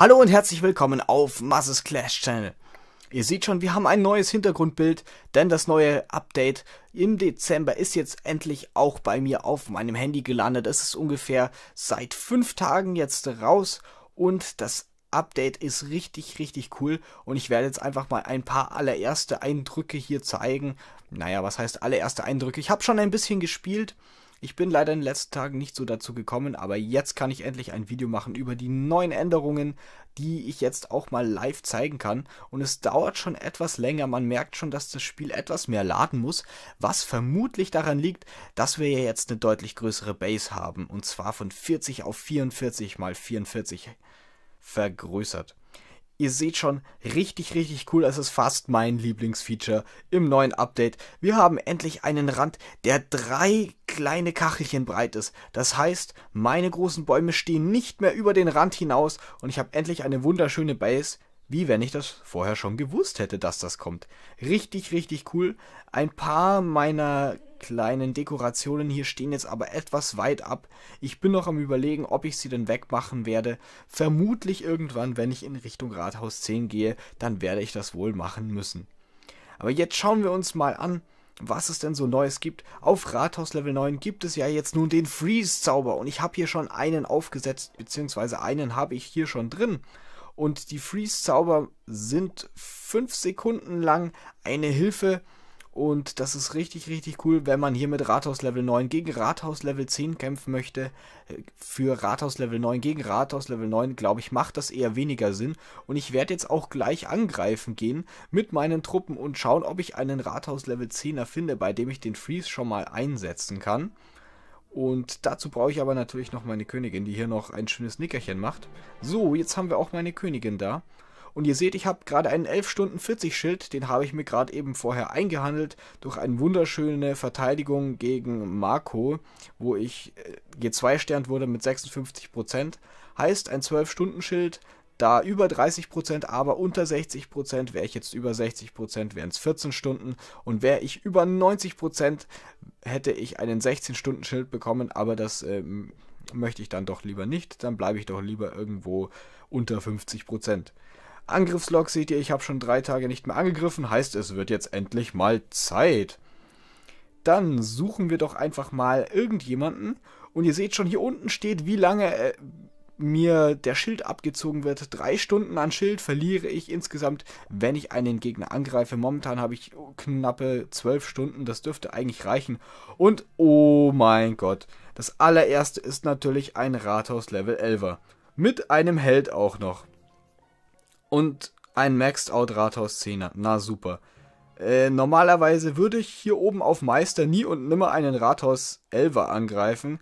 Hallo und herzlich willkommen auf Masses Clash Channel. Ihr seht schon, wir haben ein neues Hintergrundbild, denn das neue Update im Dezember ist jetzt endlich auch bei mir auf meinem Handy gelandet. Es ist ungefähr seit fünf Tagen jetzt raus und das Update ist richtig, richtig cool und ich werde jetzt einfach mal ein paar allererste Eindrücke hier zeigen. Naja, was heißt allererste Eindrücke? Ich habe schon ein bisschen gespielt, ich bin leider in den letzten Tagen nicht so dazu gekommen, aber jetzt kann ich endlich ein Video machen über die neuen Änderungen, die ich jetzt auch mal live zeigen kann. Und es dauert schon etwas länger, man merkt schon, dass das Spiel etwas mehr laden muss, was vermutlich daran liegt, dass wir ja jetzt eine deutlich größere Base haben, und zwar von 40 auf 44 mal 44 vergrößert. Ihr seht schon, richtig, richtig cool. Es ist fast mein Lieblingsfeature im neuen Update. Wir haben endlich einen Rand, der drei kleine Kachelchen breit ist. Das heißt, meine großen Bäume stehen nicht mehr über den Rand hinaus und ich habe endlich eine wunderschöne Base, wie wenn ich das vorher schon gewusst hätte, dass das kommt. Richtig, richtig cool. Ein paar meiner kleinen Dekorationen hier stehen jetzt aber etwas weit ab. Ich bin noch am überlegen, ob ich sie denn wegmachen werde. Vermutlich irgendwann, wenn ich in Richtung Rathaus 10 gehe, dann werde ich das wohl machen müssen. Aber jetzt schauen wir uns mal an, was es denn so Neues gibt. Auf Rathaus Level 9 gibt es ja jetzt nun den Freeze-Zauber und ich habe hier schon einen aufgesetzt, beziehungsweise einen habe ich hier schon drin. Und die Freeze-Zauber sind 5 Sekunden lang eine Hilfe, und das ist richtig, richtig cool, wenn man hier mit Rathaus Level 9 gegen Rathaus Level 10 kämpfen möchte. Äh, für Rathaus Level 9 gegen Rathaus Level 9, glaube ich, macht das eher weniger Sinn. Und ich werde jetzt auch gleich angreifen gehen mit meinen Truppen und schauen, ob ich einen Rathaus Level 10er finde, bei dem ich den Freeze schon mal einsetzen kann. Und dazu brauche ich aber natürlich noch meine Königin, die hier noch ein schönes Nickerchen macht. So, jetzt haben wir auch meine Königin da. Und ihr seht, ich habe gerade einen 11 Stunden 40 Schild, den habe ich mir gerade eben vorher eingehandelt durch eine wunderschöne Verteidigung gegen Marco, wo ich äh, G2 Stern wurde mit 56%. Heißt, ein 12 Stunden Schild, da über 30%, aber unter 60%, wäre ich jetzt über 60%, wären es 14 Stunden. Und wäre ich über 90%, hätte ich einen 16 Stunden Schild bekommen, aber das... Ähm, möchte ich dann doch lieber nicht, dann bleibe ich doch lieber irgendwo unter 50 Angriffslog seht ihr, ich habe schon drei Tage nicht mehr angegriffen, heißt es wird jetzt endlich mal Zeit. Dann suchen wir doch einfach mal irgendjemanden und ihr seht schon, hier unten steht, wie lange äh, mir der Schild abgezogen wird. Drei Stunden an Schild verliere ich insgesamt, wenn ich einen Gegner angreife. Momentan habe ich knappe zwölf Stunden, das dürfte eigentlich reichen. Und oh mein Gott, das allererste ist natürlich ein Rathaus Level 11er. Mit einem Held auch noch. Und ein Maxed Out Rathaus 10er. Na super. Äh, normalerweise würde ich hier oben auf Meister nie und nimmer einen Rathaus 11er angreifen.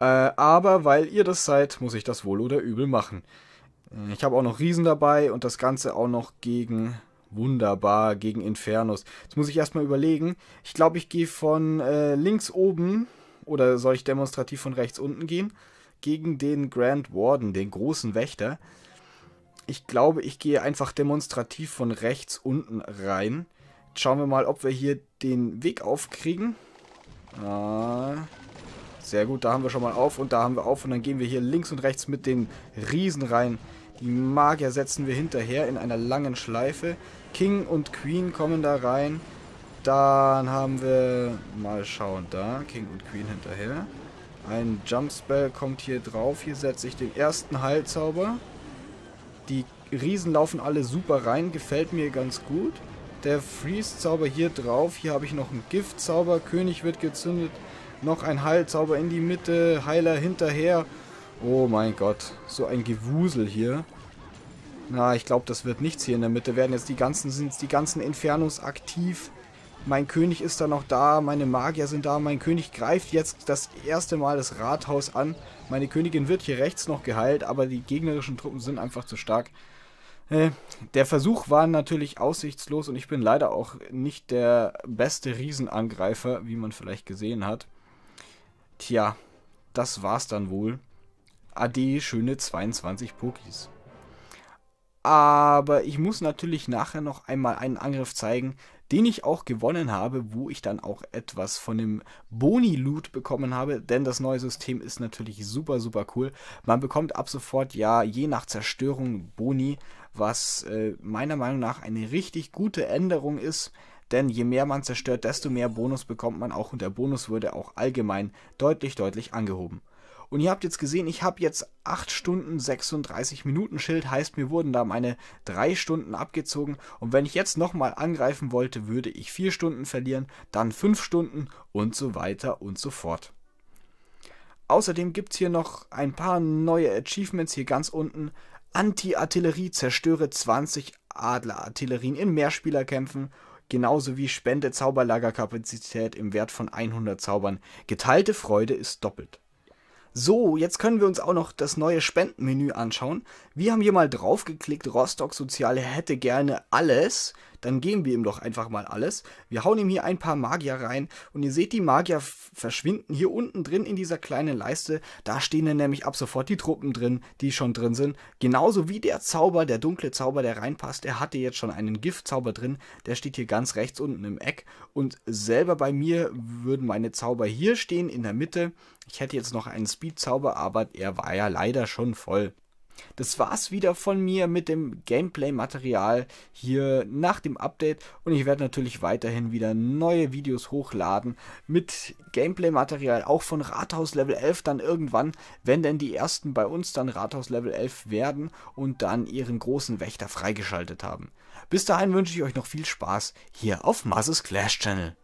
Äh, aber weil ihr das seid, muss ich das wohl oder übel machen. Äh, ich habe auch noch Riesen dabei und das Ganze auch noch gegen wunderbar gegen Infernus. Jetzt muss ich erstmal überlegen. Ich glaube, ich gehe von äh, links oben oder soll ich demonstrativ von rechts unten gehen? Gegen den Grand Warden, den großen Wächter. Ich glaube, ich gehe einfach demonstrativ von rechts unten rein. Jetzt schauen wir mal, ob wir hier den Weg aufkriegen. Ah, sehr gut, da haben wir schon mal auf und da haben wir auf. Und dann gehen wir hier links und rechts mit den Riesen rein. Die Magier setzen wir hinterher in einer langen Schleife. King und Queen kommen da rein. Dann haben wir, mal schauen, da, King und Queen hinterher. Ein Jump Spell kommt hier drauf. Hier setze ich den ersten Heilzauber. Die Riesen laufen alle super rein, gefällt mir ganz gut. Der Freeze-Zauber hier drauf, hier habe ich noch einen Gift-Zauber, König wird gezündet, noch ein Heilzauber in die Mitte, Heiler hinterher. Oh mein Gott, so ein Gewusel hier. Na, ich glaube, das wird nichts hier in der Mitte werden. Jetzt die ganzen, sind die ganzen Infernos aktiv. Mein König ist dann noch da, meine Magier sind da. Mein König greift jetzt das erste Mal das Rathaus an. Meine Königin wird hier rechts noch geheilt, aber die gegnerischen Truppen sind einfach zu stark. Äh, der Versuch war natürlich aussichtslos und ich bin leider auch nicht der beste Riesenangreifer, wie man vielleicht gesehen hat. Tja, das war's dann wohl. Ade, schöne 22 Pokis. Aber ich muss natürlich nachher noch einmal einen Angriff zeigen, den ich auch gewonnen habe, wo ich dann auch etwas von dem Boni-Loot bekommen habe, denn das neue System ist natürlich super, super cool. Man bekommt ab sofort ja je nach Zerstörung Boni, was äh, meiner Meinung nach eine richtig gute Änderung ist. Denn je mehr man zerstört, desto mehr Bonus bekommt man auch und der Bonus würde auch allgemein deutlich, deutlich angehoben. Und ihr habt jetzt gesehen, ich habe jetzt 8 Stunden 36 Minuten Schild, heißt mir wurden da meine 3 Stunden abgezogen. Und wenn ich jetzt nochmal angreifen wollte, würde ich 4 Stunden verlieren, dann 5 Stunden und so weiter und so fort. Außerdem gibt es hier noch ein paar neue Achievements hier ganz unten. Anti-Artillerie zerstöre 20 Adler-Artillerien in Mehrspielerkämpfen genauso wie Spende Zauberlagerkapazität im Wert von 100 Zaubern. Geteilte Freude ist doppelt. So, jetzt können wir uns auch noch das neue Spendenmenü anschauen. Wir haben hier mal draufgeklickt, Rostock Soziale hätte gerne alles dann geben wir ihm doch einfach mal alles. Wir hauen ihm hier ein paar Magier rein und ihr seht, die Magier verschwinden hier unten drin in dieser kleinen Leiste. Da stehen dann nämlich ab sofort die Truppen drin, die schon drin sind. Genauso wie der Zauber, der dunkle Zauber, der reinpasst. Der hatte jetzt schon einen Giftzauber drin, der steht hier ganz rechts unten im Eck. Und selber bei mir würden meine Zauber hier stehen in der Mitte. Ich hätte jetzt noch einen Speed-Zauber, aber er war ja leider schon voll. Das war's wieder von mir mit dem Gameplay-Material hier nach dem Update und ich werde natürlich weiterhin wieder neue Videos hochladen mit Gameplay-Material auch von Rathaus Level 11 dann irgendwann, wenn denn die ersten bei uns dann Rathaus Level 11 werden und dann ihren großen Wächter freigeschaltet haben. Bis dahin wünsche ich euch noch viel Spaß hier auf Masses Clash Channel.